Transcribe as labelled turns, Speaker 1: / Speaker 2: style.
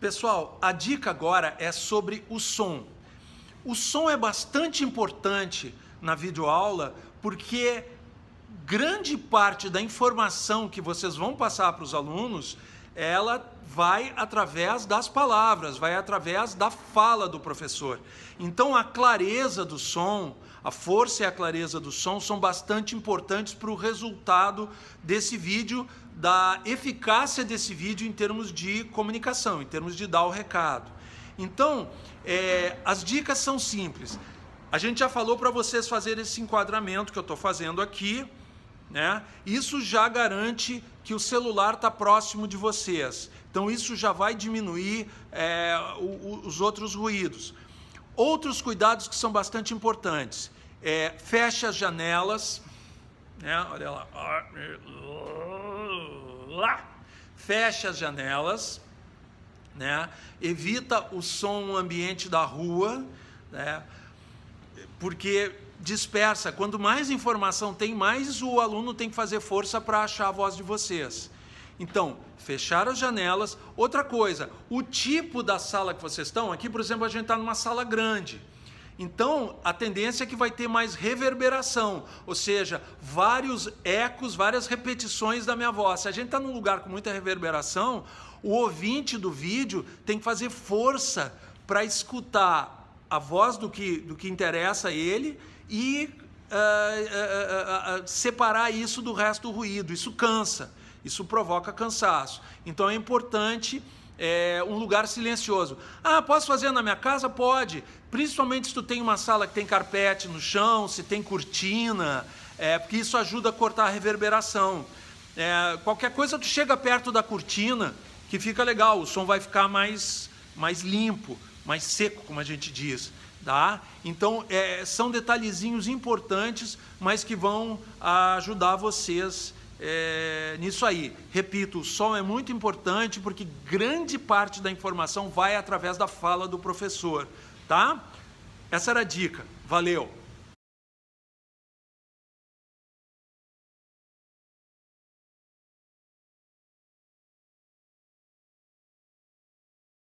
Speaker 1: Pessoal, a dica agora é sobre o som. O som é bastante importante na videoaula porque grande parte da informação que vocês vão passar para os alunos ela vai através das palavras, vai através da fala do professor. Então, a clareza do som, a força e a clareza do som são bastante importantes para o resultado desse vídeo, da eficácia desse vídeo em termos de comunicação, em termos de dar o recado. Então, é, as dicas são simples. A gente já falou para vocês fazer esse enquadramento que eu estou fazendo aqui. Né? Isso já garante que o celular está próximo de vocês. Então, isso já vai diminuir é, os outros ruídos. Outros cuidados que são bastante importantes: é, feche as janelas. Né? Olha lá. Feche as janelas. Né? Evita o som ambiente da rua. Né? porque dispersa. Quando mais informação tem, mais o aluno tem que fazer força para achar a voz de vocês. Então, fechar as janelas. Outra coisa, o tipo da sala que vocês estão, aqui, por exemplo, a gente está numa sala grande. Então, a tendência é que vai ter mais reverberação, ou seja, vários ecos, várias repetições da minha voz. Se a gente está num lugar com muita reverberação, o ouvinte do vídeo tem que fazer força para escutar a voz do que, do que interessa a ele e uh, uh, uh, separar isso do resto do ruído. Isso cansa, isso provoca cansaço. Então é importante é, um lugar silencioso. Ah, posso fazer na minha casa? Pode. Principalmente se tu tem uma sala que tem carpete no chão, se tem cortina, é, porque isso ajuda a cortar a reverberação. É, qualquer coisa tu chega perto da cortina, que fica legal, o som vai ficar mais, mais limpo mais seco, como a gente diz. Tá? Então, é, são detalhezinhos importantes, mas que vão ajudar vocês é, nisso aí. Repito, o som é muito importante porque grande parte da informação vai através da fala do professor. Tá? Essa era a dica. Valeu!